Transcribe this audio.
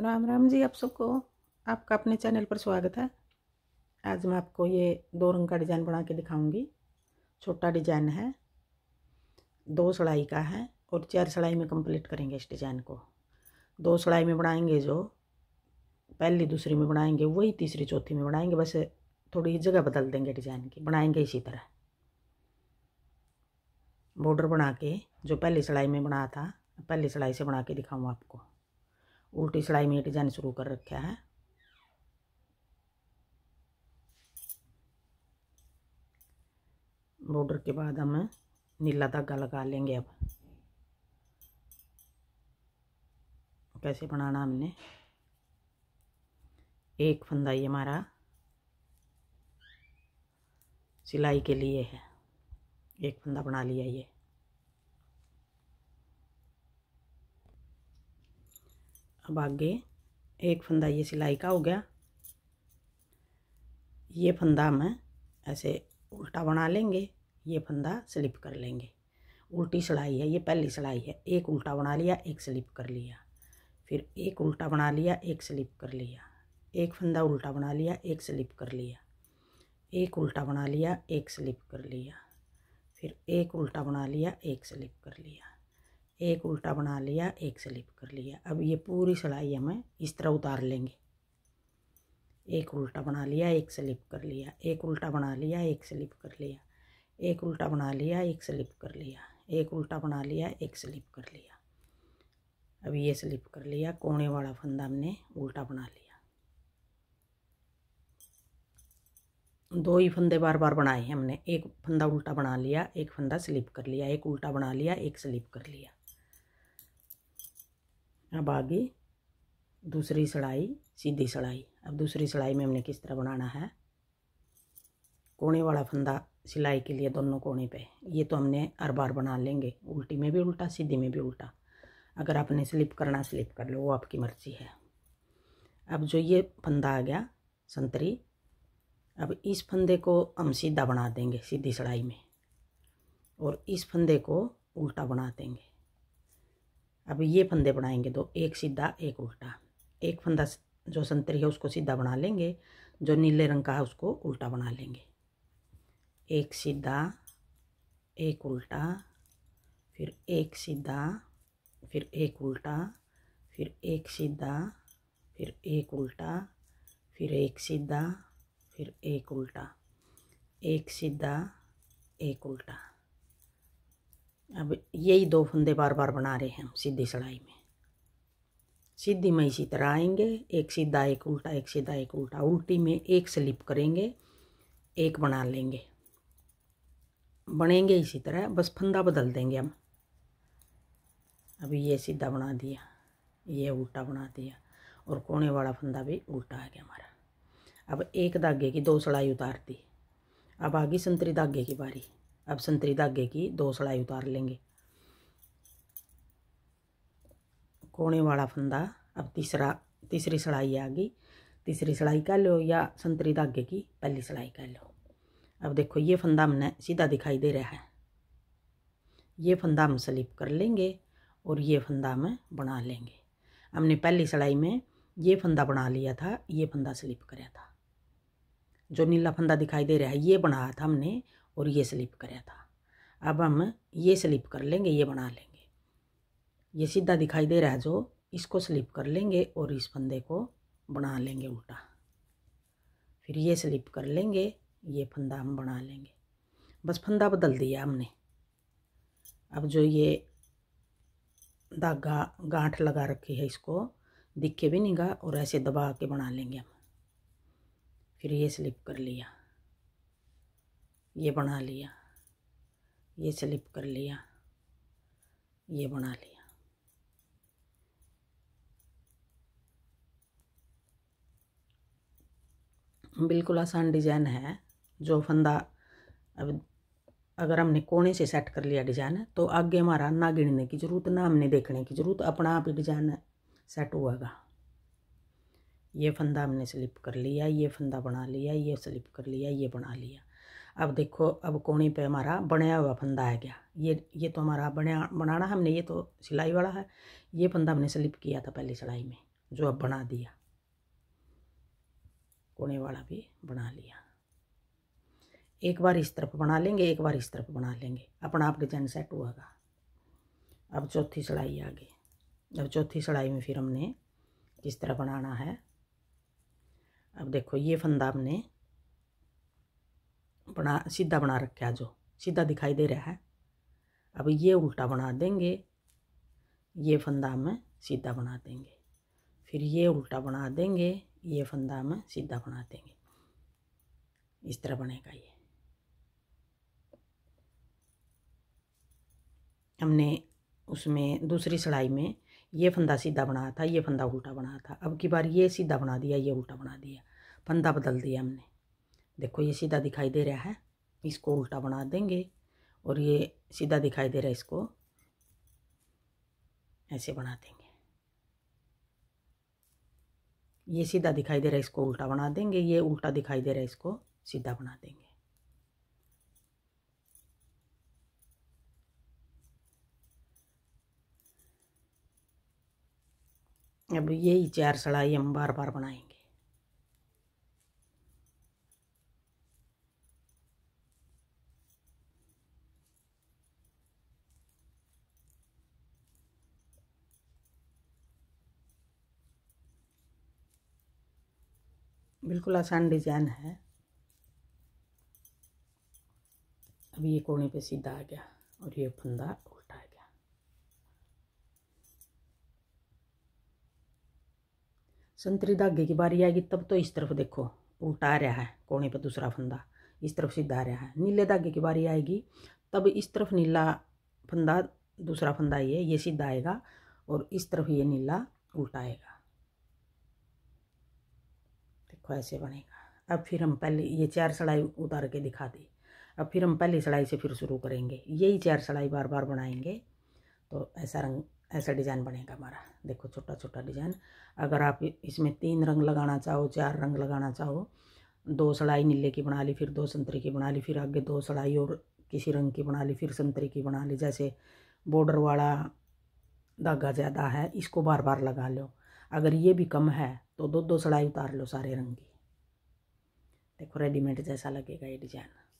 राम राम जी आप सबको आपका अपने चैनल पर स्वागत है आज मैं आपको ये दो रंग का डिज़ाइन बना के दिखाऊंगी छोटा डिज़ाइन है दो सड़ाई का है और चार सड़ाई में कंप्लीट करेंगे इस डिज़ाइन को दो सड़ाई में बनाएंगे जो पहली दूसरी में बनाएंगे वही तीसरी चौथी में बनाएंगे बस थोड़ी जगह बदल देंगे डिज़ाइन की बनाएंगे इसी तरह बॉर्डर बना के जो पहली सड़ाई में बना था पहली सड़ाई से बना के दिखाऊँ आपको उल्टी सिलाई में डिजाइन शुरू कर रखा है बॉर्डर के बाद हम नीला धागा लगा लेंगे अब कैसे बनाना हमने एक फंदा ये हमारा सिलाई के लिए है एक फंदा बना लिया ये अब आगे एक फंदा ये सिलाई का हो गया ये फंदा हम ऐसे उल्टा बना लेंगे ये फंदा स्लिप कर लेंगे उल्टी सिलाई है ये पहली सिलाई है एक उल्टा बना लिया एक स्लिप कर लिया फिर एक उल्टा बना लिया एक स्लिप कर लिया एक फंदा उल्टा बना लिया एक स्लिप कर लिया एक उल्टा बना लिया एक स्लिप कर लिया फिर एक उल्टा बना लिया एक स्लिप कर लिया एक उल्टा बना लिया एक स्लिप कर लिया अब ये पूरी सिलाई हमें इस तरह उतार लेंगे एक उल्टा बना लिया एक स्लिप कर लिया एक उल्टा बना लिया एक स्लिप कर लिया एक उल्टा बना लिया एक स्लिप कर लिया एक उल्टा बना लिया एक स्लिप कर लिया अब ये स्लिप कर लिया कोने वाला फंदा हमने उल्टा बना लिया दो ही फंदे बार बार बनाए हैं हमने एक फंदा उल्टा बना लिया एक फंदा स्लिप कर लिया एक उल्टा बना लिया एक स्लिप कर लिया अब आगे दूसरी सड़ाई सीधी सड़ाई अब दूसरी सड़ाई में हमने किस तरह बनाना है कोने वाला फंदा सिलाई के लिए दोनों कोने पे ये तो हमने हर बार बना लेंगे उल्टी में भी उल्टा सीधी में भी उल्टा अगर आपने स्लिप करना स्लिप कर लो वो आपकी मर्ज़ी है अब जो ये फंदा आ गया संतरी अब इस फंदे को हम सीधा बना देंगे सीधी सड़ाई में और इस फंदे को उल्टा बना देंगे अब ये फंदे बनाएंगे दो तो एक सीधा एक उल्टा एक फंदा जो संतरी है उसको सीधा बना लेंगे जो नीले रंग का है उसको उल्टा बना लेंगे एक सीधा एक उल्टा फिर एक सीधा फिर एक उल्टा फिर एक सीधा फिर एक उल्टा फिर एक सीधा फिर एक उल्टा एक सीधा एक उल्टा अब यही दो फंदे बार बार बना रहे हैं हम सीधी सड़ाई में सीधी में इसी तरह आएंगे एक सीधा एक उल्टा एक सीधा एक उल्टा उल्टी में एक स्लिप करेंगे एक बना लेंगे बनेंगे इसी तरह बस फंदा बदल देंगे हम अभी ये सीधा बना दिया ये उल्टा बना दिया और कोने वाला फंदा भी उल्टा आ गया हमारा अब एक धागे की दो सड़ाई उतार दी अब आ गई संतरी धागे की बारी अब संतरी धागे की दो सिलाई उतार लेंगे कोने वाला फंदा अब तीसरा तीसरी सिलाई आ गई तीसरी सिलाई कर लो या संतरी धागे की पहली सिलाई कर लो अब देखो ये फंदा हमने सीधा दिखाई दे रहा है ये फंदा हम स्लिप कर लेंगे और ये फंदा हम बना लेंगे हमने पहली सिलाई में ये फंदा बना लिया था ये फंदा स्लिप कराया था जो नीला फंदा दिखाई दे रहा है ये बनाया था हमने और ये स्लिप कराया था अब हम ये स्लिप कर लेंगे ये बना लेंगे ये सीधा दिखाई दे रहा है जो इसको स्लिप कर लेंगे और इस फंदे को बना लेंगे उल्टा फिर ये स्लिप कर लेंगे ये फंदा हम बना लेंगे बस फंदा बदल दिया हमने अब जो ये धागा गांठ लगा रखी है इसको दिखे भी नहीं गा और ऐसे दबा के बना लेंगे हम फिर ये स्लिप कर लिया ये बना लिया ये स्लिप कर लिया ये बना लिया बिल्कुल आसान डिजाइन है जो फंदा अब अगर हमने कोने से सेट कर लिया डिजाइन तो आगे हमारा ना गिनने की ज़रूरत ना हमने देखने की ज़रूरत अपना आप ही डिजाइन सेट हुआगा ये फंदा हमने स्लिप कर लिया ये फंदा बना लिया ये स्लिप कर लिया ये बना लिया अब देखो अब कोने पे हमारा बनाया हुआ फंदा आ गया ये ये तो हमारा बना बनाना हमने ये तो सिलाई वाला है ये फंदा हमने स्लिप किया था पहली सिलाई में जो अब बना दिया कोने वाला भी बना लिया एक बार इस तरफ बना लेंगे एक बार इस तरफ बना लेंगे अपना आप डिजाइन सेट हुआ का अब चौथी सिलाई आ गई अब चौथी सिलाई में फिर हमने किस तरह बनाना है अब देखो ये फंदा हमने बना सीधा बना रखा जो सीधा दिखाई दे रहा है अब ये उल्टा बना देंगे ये फंदा में सीधा बना देंगे फिर ये उल्टा बना देंगे ये फंदा में सीधा बना देंगे इस तरह बनेगा ये हमने उसमें दूसरी सिलाई में ये फंदा सीधा बनाया था ये फंदा उल्टा बनाया था अब की बार ये सीधा बना दिया ये उल्टा बना दिया फंदा बदल दिया हमने देखो ये सीधा दिखाई दे रहा है इसको उल्टा बना देंगे और ये सीधा दिखाई दे रहा है इसको ऐसे बना देंगे ये सीधा दिखाई दे रहा है इसको उल्टा बना देंगे ये उल्टा दिखाई दे रहा है इसको सीधा बना देंगे अब यही चार सड़ाई हम बार बार बनाएंगे बिल्कुल आसान डिजाइन है अब ये कोने पे सीधा आ गया और ये फंदा उल्टा आ गया संतरी धागे की बारी आएगी तब तो इस तरफ देखो उल्टा आ रहा है कोने पे दूसरा फंदा इस तरफ सीधा आ रहा है नीले धागे की बारी आएगी तब इस तरफ नीला फंदा दूसरा फंदा ये ये सीधा आएगा और इस तरफ ये नीला उल्टा आएगा तो ऐसे बनेगा अब फिर हम पहले ये चार सड़ाई उतार के दिखा दी अब फिर हम पहली सड़ाई से फिर शुरू करेंगे यही चार सड़ाई बार बार बनाएंगे तो ऐसा रंग ऐसा डिज़ाइन बनेगा हमारा देखो छोटा छोटा डिज़ाइन अगर आप इसमें तीन रंग लगाना चाहो चार रंग लगाना चाहो दो सड़ाई नीले की बना ली फिर दो संतरे की बना ली फिर आगे दो सड़ाई और किसी रंग की बना ली फिर संतरे की बना ली जैसे बॉर्डर वाला धागा ज़्यादा है इसको बार बार लगा लो अगर ये भी कम है तो दो दो सड़ाई उतार लो सारे रंग की देखो रेडीमेड जैसा लगेगा ये डिजाइन